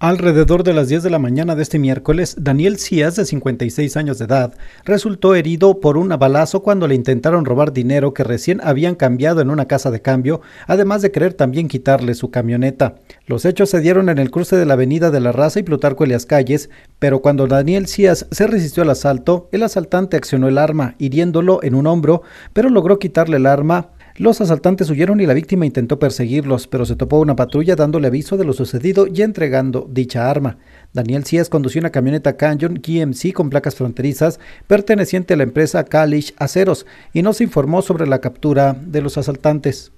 Alrededor de las 10 de la mañana de este miércoles, Daniel Cías, de 56 años de edad, resultó herido por un abalazo cuando le intentaron robar dinero que recién habían cambiado en una casa de cambio, además de querer también quitarle su camioneta. Los hechos se dieron en el cruce de la Avenida de la Raza y Plutarco Elias Calles, pero cuando Daniel Cías se resistió al asalto, el asaltante accionó el arma, hiriéndolo en un hombro, pero logró quitarle el arma los asaltantes huyeron y la víctima intentó perseguirlos, pero se topó una patrulla dándole aviso de lo sucedido y entregando dicha arma. Daniel Cías condució una camioneta Canyon GMC con placas fronterizas perteneciente a la empresa Kalish Aceros y no se informó sobre la captura de los asaltantes.